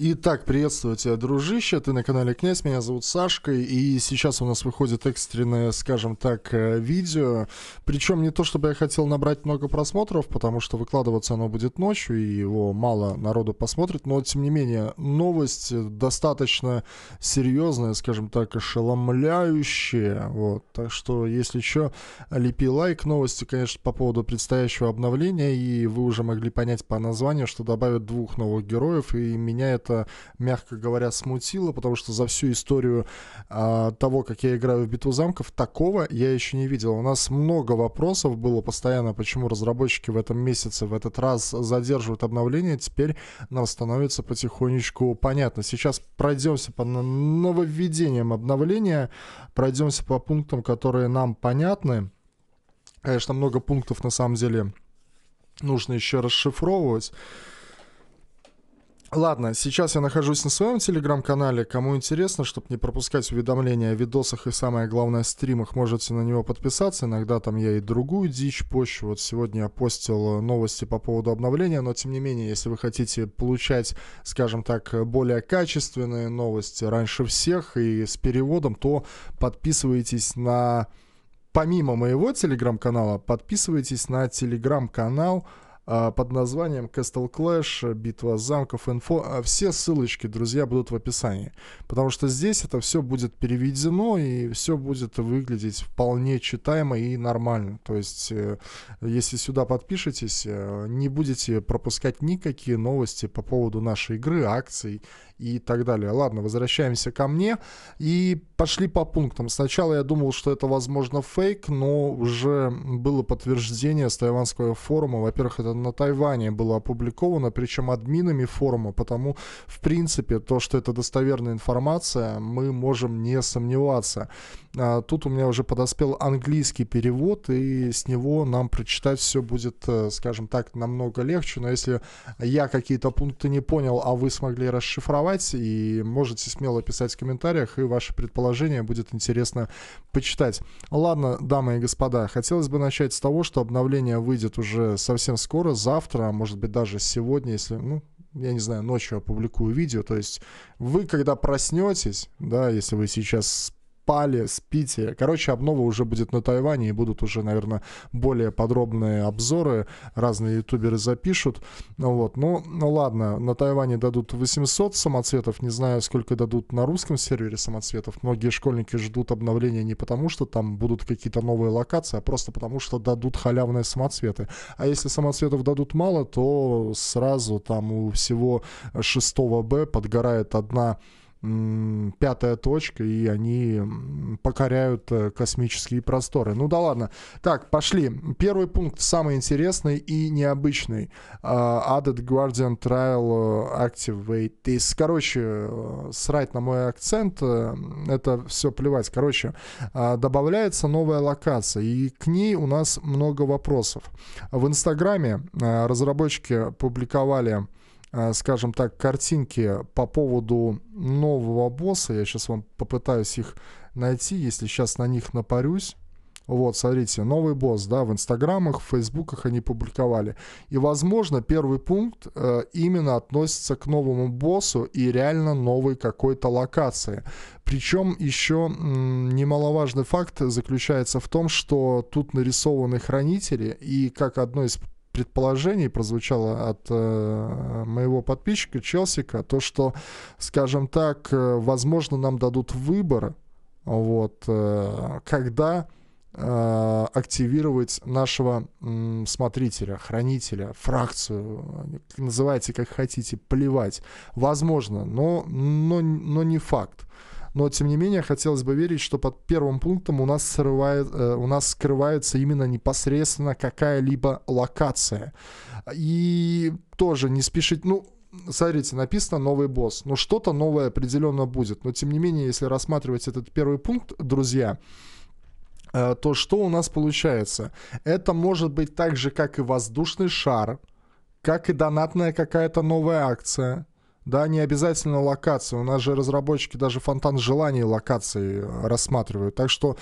Итак, приветствую тебя, дружище. Ты на канале Князь, меня зовут Сашка, и сейчас у нас выходит экстренное, скажем так, э, видео. Причем не то, чтобы я хотел набрать много просмотров, потому что выкладываться оно будет ночью, и его мало народу посмотрит, но, тем не менее, новость достаточно серьезная, скажем так, ошеломляющая. Вот. Так что, если что, лепи лайк. Новости, конечно, по поводу предстоящего обновления, и вы уже могли понять по названию, что добавят двух новых героев, и меняет это, мягко говоря, смутило, потому что за всю историю э, того, как я играю в «Битву замков», такого я еще не видел. У нас много вопросов было постоянно, почему разработчики в этом месяце, в этот раз задерживают обновление. Теперь нам становится потихонечку понятно. Сейчас пройдемся по нововведениям обновления, пройдемся по пунктам, которые нам понятны. Конечно, много пунктов на самом деле нужно еще расшифровывать. Ладно, сейчас я нахожусь на своем телеграм-канале. Кому интересно, чтобы не пропускать уведомления о видосах и, самое главное, стримах, можете на него подписаться. Иногда там я и другую дичь пощу. Вот сегодня я постил э, новости по поводу обновления, но, тем не менее, если вы хотите получать, скажем так, более качественные новости раньше всех и с переводом, то подписывайтесь на... Помимо моего телеграм-канала, подписывайтесь на телеграм-канал а, под названием Castle Clash, Битва замков, инфо. А, все ссылочки, друзья, будут в описании. Потому что здесь это все будет переведено и все будет выглядеть вполне читаемо и нормально. То есть, э, если сюда подпишетесь, э, не будете пропускать никакие новости по поводу нашей игры, акций и так далее. Ладно, возвращаемся ко мне. И пошли по пунктам. Сначала я думал, что это, возможно, фейк, но уже было подтверждение с тайванского форума. Во-первых, это на Тайване было опубликовано, причем админами форума, потому, в принципе, то, что это достоверная информация, мы можем не сомневаться. А тут у меня уже подоспел английский перевод, и с него нам прочитать все будет, э, скажем так, намного легче. Но если я какие-то пункты не понял, а вы смогли расшифровать, задавать, и можете смело писать в комментариях, и ваше предположение будет интересно почитать. Ладно, дамы и господа, хотелось бы начать с того, что обновление выйдет уже совсем скоро, завтра, а может быть даже сегодня, если, ну, я не знаю, ночью опубликую видео. То есть вы, когда проснетесь, да, если вы сейчас Пале, Спите. Короче, обнова уже будет на Тайване, и будут уже, наверное, более подробные обзоры. Разные ютуберы запишут. Вот. Ну, ну ладно, на Тайване дадут 800 самоцветов. Не знаю, сколько дадут на русском сервере самоцветов. Многие школьники ждут обновления не потому, что там будут какие-то новые локации, а просто потому, что дадут халявные самоцветы. А если самоцветов дадут мало, то сразу там у всего 6 Б подгорает одна пятая точка, и они покоряют э, космические просторы. Ну да ладно. Так, пошли. Первый пункт самый интересный и необычный. Uh, added Guardian Trial э, activate Activates. Короче, э, срать на мой акцент, это все плевать. Короче, а, добавляется новая локация, и к ней у нас много вопросов. В Инстаграме разработчики публиковали Э, скажем так, картинки по поводу нового босса. Я сейчас вам попытаюсь их найти, если сейчас на них напарюсь. Вот, смотрите, новый босс, да, в инстаграмах, в фейсбуках они публиковали. И, возможно, первый пункт э, именно относится к новому боссу и реально новой какой-то локации. Причем еще м, немаловажный факт заключается в том, что тут нарисованы хранители, и как одно из предположений прозвучало от э, моего подписчика Челсика, то, что, скажем так, э, возможно, нам дадут выбор, вот, э, когда э, активировать нашего смотрителя, хранителя, фракцию, называйте как хотите, плевать, возможно, но, но, но не факт но тем не менее хотелось бы верить, что под первым пунктом у нас, срывает, э, у нас скрывается именно непосредственно какая-либо локация. И тоже не спешить, ну, смотрите, написано новый босс. но что-то новое определенно будет. Но, тем не менее, если рассматривать этот первый пункт, друзья, э, то что у нас получается? Это может быть так же, как и воздушный шар, как и донатная какая-то новая акция – да, не обязательно локации. У нас же разработчики даже фонтан желаний локации э, рассматривают. Так что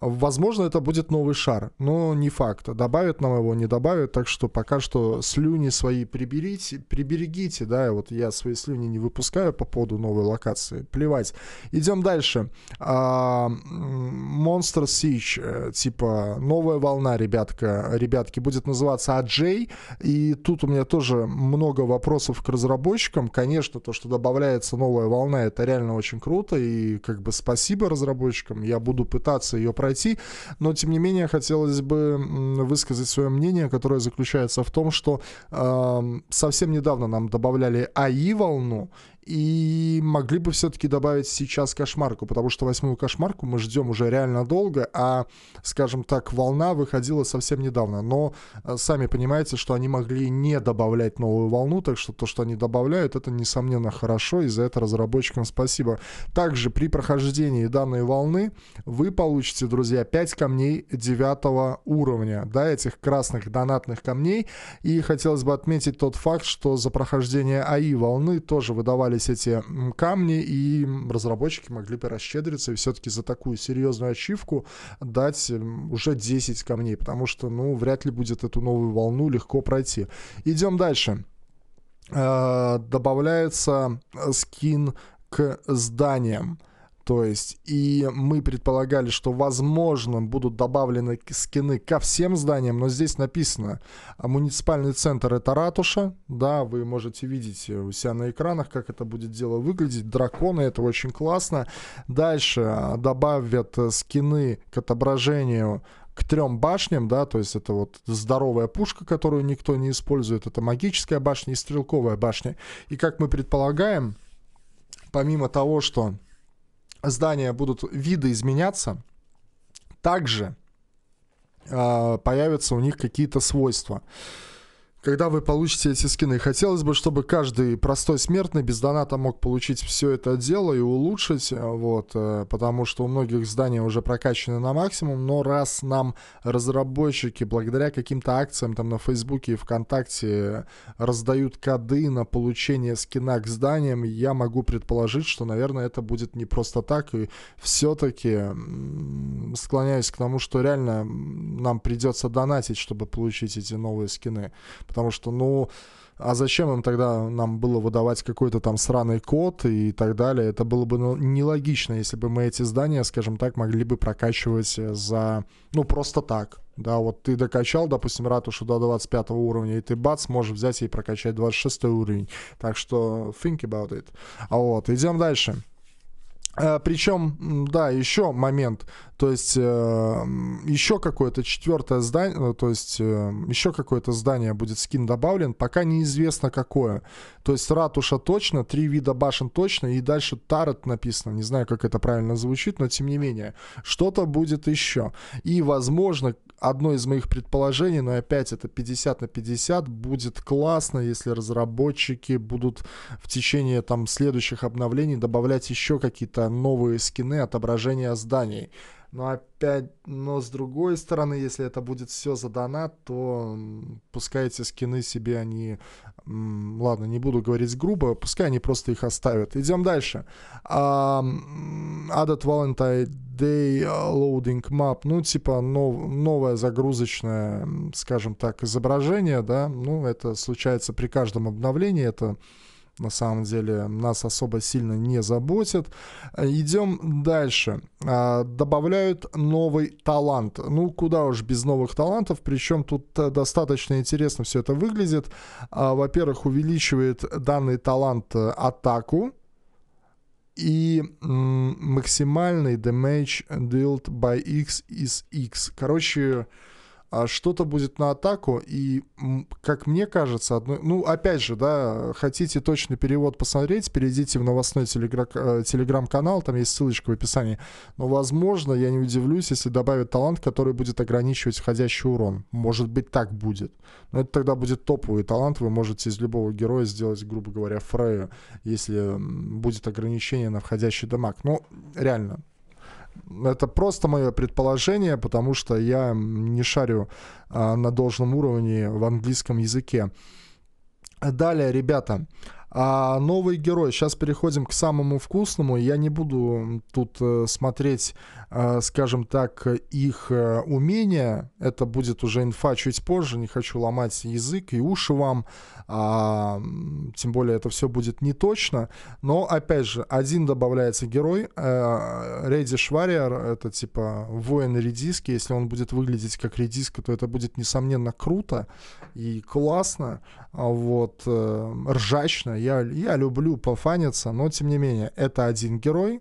Возможно, это будет новый шар, но не факт. Добавят нам его, не добавят, так что пока что слюни свои приберите, приберегите, да, вот я свои слюни не выпускаю по поводу новой локации, плевать. Идем дальше. А, Monster Siege, э, типа новая волна, ребятка, ребятки, будет называться AJ, и тут у меня тоже много вопросов к разработчикам. Конечно, то, что добавляется новая волна, это реально очень круто, и как бы спасибо разработчикам, я буду пытаться ее пройти, но тем не менее хотелось бы высказать свое мнение, которое заключается в том, что э, совсем недавно нам добавляли АИ-волну, и могли бы все-таки добавить сейчас кошмарку, потому что восьмую кошмарку мы ждем уже реально долго, а, скажем так, волна выходила совсем недавно. Но э, сами понимаете, что они могли не добавлять новую волну, так что то, что они добавляют, это, несомненно, хорошо, и за это разработчикам спасибо. Также при прохождении данной волны вы получите, друзья, 5 камней 9 уровня, да, этих красных донатных камней, и хотелось бы отметить тот факт, что за прохождение АИ волны тоже выдавали оставались эти камни, и разработчики могли бы расщедриться и все-таки за такую серьезную ачивку дать эм, уже 10 камней, потому что, ну, вряд ли будет эту новую волну легко пройти. Идем дальше. Э, добавляется э, скин к зданиям. То есть, и мы предполагали, что, возможно, будут добавлены скины ко всем зданиям, но здесь написано, а, муниципальный центр — это ратуша, да, вы можете видеть э, у себя на экранах, как это будет дело выглядеть, драконы, это очень классно. Дальше а, добавят э, скины к отображению к трем башням, да, то есть это вот здоровая пушка, которую никто не использует, это магическая башня и стрелковая башня. И как мы предполагаем, помимо того, что здания будут видоизменяться, также э, появятся у них какие-то свойства когда вы получите эти скины. Хотелось бы, чтобы каждый простой смертный без доната мог получить все это дело и улучшить, э, вот, э, потому что у многих здания уже прокачаны на максимум, но раз нам разработчики благодаря каким-то акциям там на Фейсбуке и ВКонтакте э, раздают коды на получение скина к зданиям, я могу предположить, что, наверное, это будет не просто так, и все-таки склоняюсь к тому, что реально нам придется донатить, чтобы получить эти новые скины потому что, ну, а зачем им тогда нам было выдавать какой-то там сраный код и так далее? Это было бы ну, нелогично, если бы мы эти здания, скажем так, могли бы прокачивать э, за, ну, просто так. Да, вот ты докачал, допустим, ратушу до 25 уровня, и ты бац, можешь взять и прокачать 26 уровень. Так что think about it. А вот, идем дальше. А, Причем, да, еще момент, то есть э, еще какое-то четвертое здание, э, то есть э, еще какое-то здание будет скин добавлен, пока неизвестно какое. То есть ратуша точно, три вида башен точно, и дальше тарет написано, не знаю, как это правильно звучит, но тем не менее, что-то будет еще. И, возможно, одно из моих предположений, но опять это 50 на 50, будет классно, если разработчики будут в течение там следующих обновлений добавлять еще какие-то новые скины отображения зданий. Но опять, но с другой стороны, если это будет все за донат, то пускай эти скины себе они... Ладно, не буду говорить грубо, пускай они просто их оставят. Идем дальше. Um, added Valentine Day Loading Map. Ну, типа нов, новое загрузочное, скажем так, изображение, да. Ну, это случается при каждом обновлении. Это на самом деле нас особо сильно не заботит. Идем дальше. А, добавляют новый талант. Ну, куда уж без новых талантов, причем тут э, достаточно интересно все это выглядит. А, во-первых, увеличивает данный талант э, атаку, и максимальный damage dealt by X is X. Короче, а что-то будет на атаку, и, как мне кажется, одно... ну, опять же, да, хотите точный перевод посмотреть, перейдите в новостной телегра... Э, телеграм-канал, там есть ссылочка в описании, но, возможно, я не удивлюсь, если добавят талант, который будет ограничивать входящий урон. Может быть, так будет. Но это тогда будет топовый талант, вы можете из любого героя сделать, грубо говоря, Фрею, если будет ограничение на входящий дамаг. Ну, реально, это просто мое предположение, потому что я не шарю а, на должном уровне в английском языке. Далее, ребята, а, новый герой. Сейчас переходим к самому вкусному. Я не буду тут э, смотреть Э, скажем так, их э, умения. Это будет уже инфа чуть позже, не хочу ломать язык и уши вам, а, тем более это все будет не точно. Но, опять же, один добавляется герой, э, Рейди Швариер это типа воин редиски, если он будет выглядеть как редиска, то это будет, несомненно, круто и классно, а вот, ржачно. Я, я люблю пофаниться, но, тем не менее, это один герой,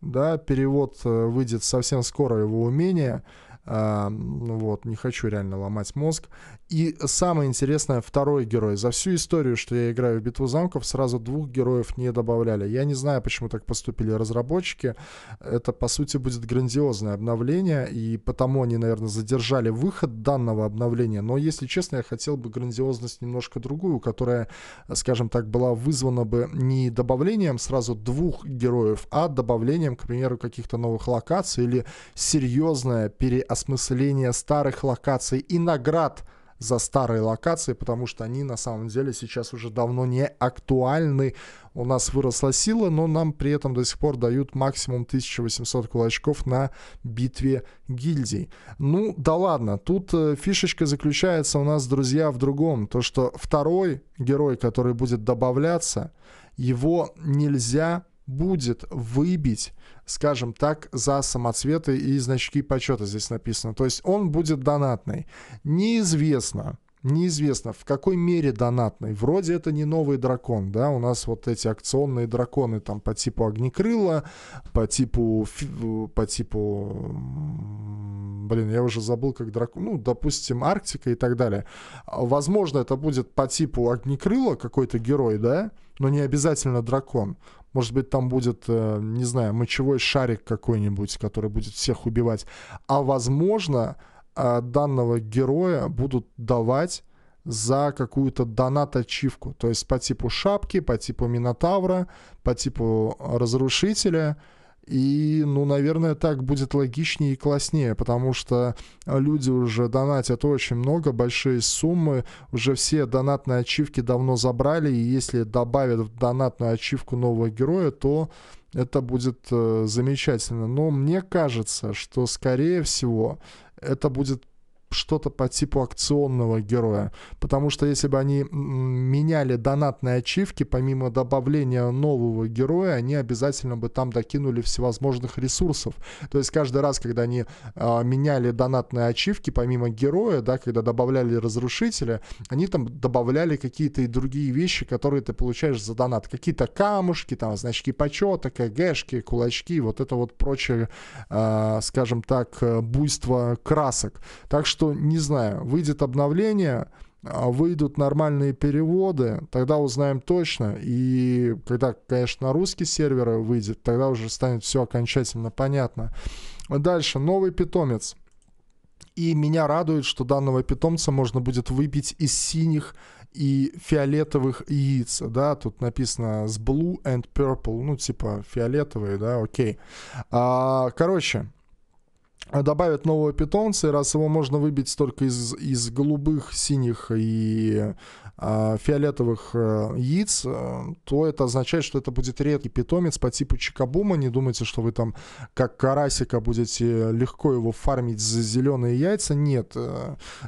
да, перевод э, выйдет совсем скоро его умение. вот, не хочу реально ломать мозг. И самое интересное, второй герой. За всю историю, что я играю в «Битву замков», сразу двух героев не добавляли. Я не знаю, почему так поступили разработчики. Это, по сути, будет грандиозное обновление, и потому они, наверное, задержали выход данного обновления. Но, если честно, я хотел бы грандиозность немножко другую, которая, скажем так, была вызвана бы не добавлением сразу двух героев, а добавлением, к примеру, каких-то новых локаций или серьезное переосмысление старых локаций и наград — за старые локации, потому что они на самом деле сейчас уже давно не актуальны. У нас выросла сила, но нам при этом до сих пор дают максимум 1800 кулачков на битве гильдий. Ну да ладно, тут э, фишечка заключается у нас, друзья, в другом. То, что второй герой, который будет добавляться, его нельзя будет выбить скажем так, за самоцветы и значки почета здесь написано. То есть он будет донатный. Неизвестно, неизвестно, в какой мере донатный. Вроде это не новый дракон, да, у нас вот эти акционные драконы там по типу огнекрыла, по типу, по типу, блин, я уже забыл, как дракон, ну, допустим, Арктика и так далее. Возможно, это будет по типу огнекрыла какой-то герой, да, но не обязательно дракон. Может быть, там будет, э, не знаю, мочевой шарик какой-нибудь, который будет всех убивать. А возможно, э, данного героя будут давать за какую-то донат-ачивку. То есть по типу шапки, по типу Минотавра, по типу Разрушителя — и, ну, наверное, так будет логичнее и класснее, потому что люди уже донатят очень много, большие суммы, уже все донатные ачивки давно забрали, и если добавят в донатную ачивку нового героя, то это будет э, замечательно. Но мне кажется, что, скорее всего, это будет что-то по типу акционного героя. Потому что если бы они меняли донатные ачивки, помимо добавления нового героя, они обязательно бы там докинули всевозможных ресурсов. То есть каждый раз, когда они э, меняли донатные ачивки, помимо героя, да, когда добавляли разрушителя, они там добавляли какие-то и другие вещи, которые ты получаешь за донат. Какие-то камушки, там, значки почета, КГшки, кулачки, вот это вот прочее, э, скажем так, э, буйство красок. Так что что не знаю, выйдет обновление, а выйдут нормальные переводы, тогда узнаем точно. И когда, конечно, на русский сервер выйдет, тогда уже станет все окончательно понятно. Дальше, новый питомец. И меня радует, что данного питомца можно будет выпить из синих и фиолетовых яиц, да, тут написано с blue and purple, ну, типа фиолетовые, да, окей. А, короче, добавят нового питомца, и раз его можно выбить только из, из голубых, синих и а, фиолетовых э, яиц, э, то это означает, что это будет редкий питомец по типу чикабума. Не думайте, что вы там как карасика будете э, легко его фармить за зеленые яйца. Нет,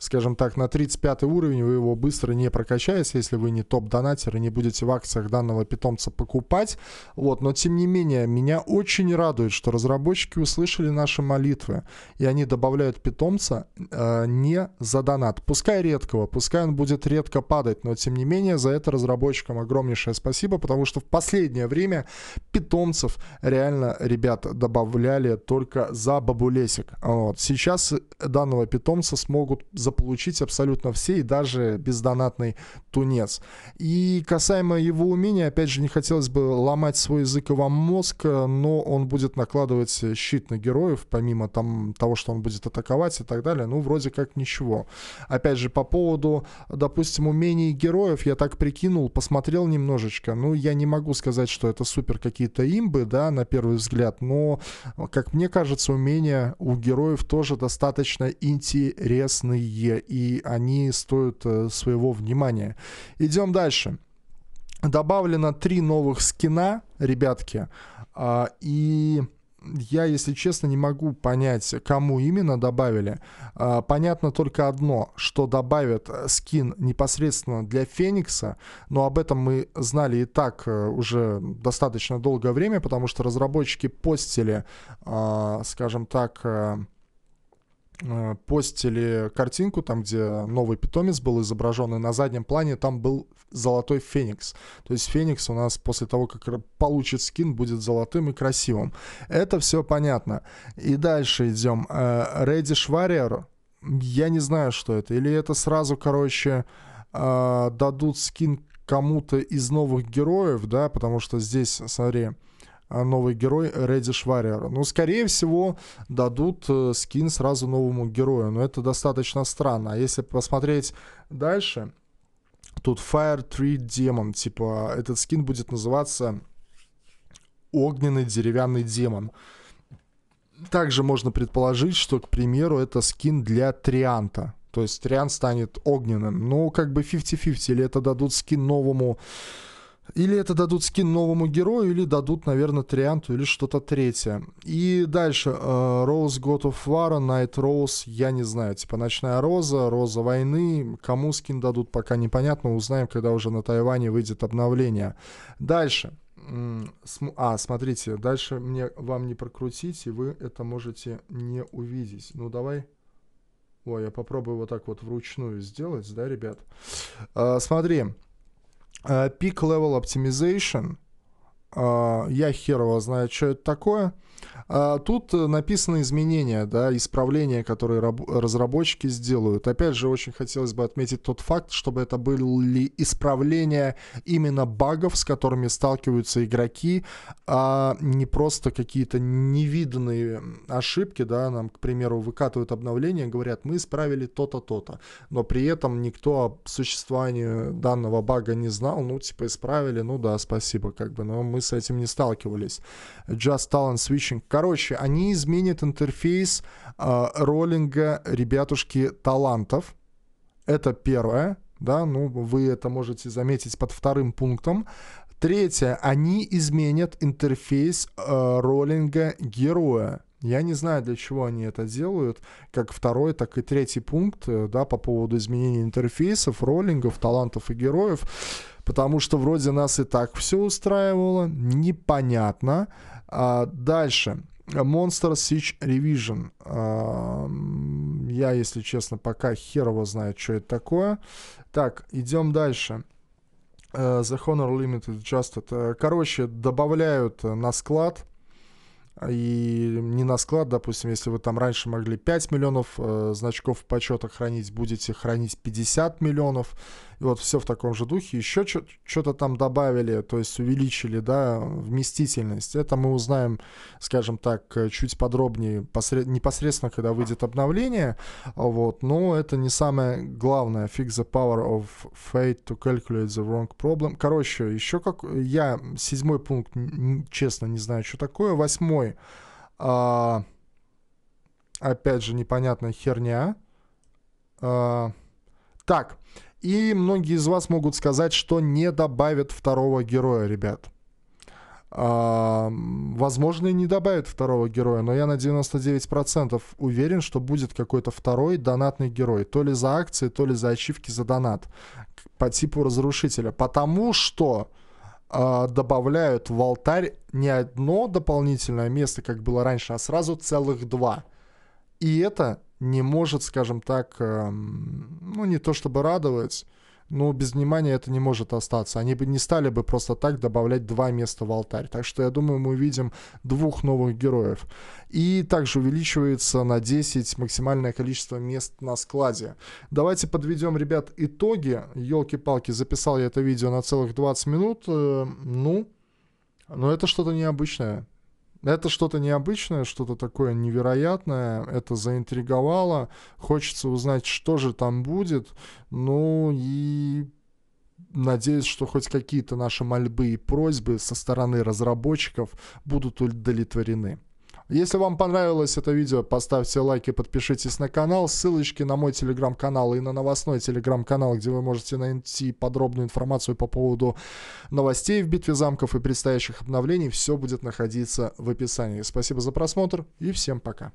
скажем так, на 35 уровень вы его быстро не прокачаете, если вы не топ-донатер и не будете в акциях данного питомца покупать. Вот, но тем не менее, меня очень радует, что разработчики услышали наши молитвы, и они добавляют питомца э, не за донат. Пускай редкого, пускай он будет редко падать, делать. Но, тем не менее, за это разработчикам огромнейшее спасибо, потому что в последнее время питомцев реально ребят добавляли только за бабулесик. Вот. Сейчас данного питомца смогут заполучить абсолютно все и даже бездонатный тунец. И касаемо его умения, опять же, не хотелось бы ломать свой язык и вам мозг, но он будет накладывать щит на героев, помимо там, того, что он будет атаковать и так далее. Ну, вроде как ничего. Опять же, по поводу, допустим, умений имени героев я так прикинул, посмотрел немножечко. Ну, я не могу сказать, что это супер какие-то имбы, да, на первый взгляд, но, как мне кажется, умения у героев тоже достаточно интересные, и они стоят э, своего внимания. Идем дальше. Добавлено три новых скина, ребятки, а, и я, если честно, не могу понять, кому именно добавили. А, понятно только одно, что добавят э, скин непосредственно для Феникса, но об этом мы знали и так э, уже достаточно долгое время, потому что разработчики постили, а, скажем так, э, Э, постили картинку, там, где новый питомец был изображен, и на заднем плане там был золотой феникс. То есть феникс у нас после того, как получит скин, будет золотым и красивым. Это все понятно. И дальше идем. Э, Reddish Warrior. Я не знаю, что это. Или это сразу, короче, э, дадут скин кому-то из новых героев, да, потому что здесь, смотри, а новый герой Реддиш Warrior. Ну, скорее всего, дадут э, скин сразу новому герою, но это достаточно странно. А если посмотреть дальше, тут Fire Tree Demon, типа, этот скин будет называться Огненный деревянный демон. Также можно предположить, что, к примеру, это скин для Трианта. То есть Триант станет огненным. Ну, как бы 50-50. Или это дадут скин новому или это дадут скин новому герою, или дадут, наверное, Трианту, или что-то третье. И дальше. Роуз э, God of War, Night Rose, я не знаю. Типа Ночная Роза, Роза Войны. Кому скин дадут, пока непонятно. Узнаем, когда уже на Тайване выйдет обновление. Дальше. А, смотрите, дальше мне вам не прокрутить, и вы это можете не увидеть. Ну, давай Ой, я попробую вот так вот вручную сделать, да, ребят? А, смотри, Э, peak Level Optimization. Э, я хер его знает, что это такое. А тут написаны изменения, да, исправления, которые разработчики сделают. Опять же, очень хотелось бы отметить тот факт, чтобы это были исправления именно багов, с которыми сталкиваются игроки, а не просто какие-то невиданные ошибки, да, нам, к примеру, выкатывают обновление, говорят, мы исправили то-то, то-то, но при этом никто о существовании данного бага не знал, ну, типа, исправили, ну да, спасибо, как бы, но мы с этим не сталкивались. Just Talent Switching общем, короче, они изменят интерфейс э, роллинга ребятушки талантов. Это первое, да, ну вы это можете заметить под вторым пунктом. Третье, они изменят интерфейс э, роллинга героя. Я не знаю, для чего они это делают, как второй, так и третий пункт, э, да, по поводу изменения интерфейсов, роллингов, талантов и героев, потому что вроде нас и так все устраивало, непонятно. А, дальше. Monster Siege Revision. А, я, если честно, пока херово его знает, что это такое. Так, идем дальше. Э, The Honor Limited Justed. Э, короче, добавляют э, на склад и не на склад, допустим, если вы там раньше могли 5 миллионов э, значков в почетах хранить, будете хранить 50 миллионов, и вот все в таком же духе. Еще что-то там добавили, то есть увеличили, да, вместительность. Это мы узнаем, скажем так, чуть подробнее, посред... непосредственно, когда выйдет обновление. Вот. Но это не самое главное. Fix the power of fate to calculate the wrong problem. Короче, еще как... Я седьмой пункт, честно, не знаю, что такое. Восьмой. А... Опять же, непонятная херня. А... Так, и многие из вас могут сказать, что не добавят второго героя, ребят. А, возможно, и не добавят второго героя, но я на 99% уверен, что будет какой-то второй донатный герой. То ли за акции, то ли за ачивки за донат. По типу разрушителя. Потому что а, добавляют в алтарь не одно дополнительное место, как было раньше, а сразу целых два. И это не может, скажем так, эм, ну не то чтобы радовать, но без внимания это не может остаться. Они бы не стали бы просто так добавлять два места в алтарь. Так что я думаю, мы увидим двух новых героев. И также увеличивается на 10 максимальное количество мест на складе. Давайте подведем, ребят, итоги. Елки-палки, записал я это видео на целых 20 минут. Э, ну, но это что-то необычное. Это что-то необычное, что-то такое невероятное, это заинтриговало, хочется узнать, что же там будет, ну и надеюсь, что хоть какие-то наши мольбы и просьбы со стороны разработчиков будут удовлетворены. Если вам понравилось это видео, поставьте лайк и подпишитесь на канал. Ссылочки на мой телеграм-канал и на новостной телеграм-канал, где вы можете найти подробную информацию по поводу новостей в битве замков и предстоящих обновлений, все будет находиться в описании. Спасибо за просмотр и всем пока.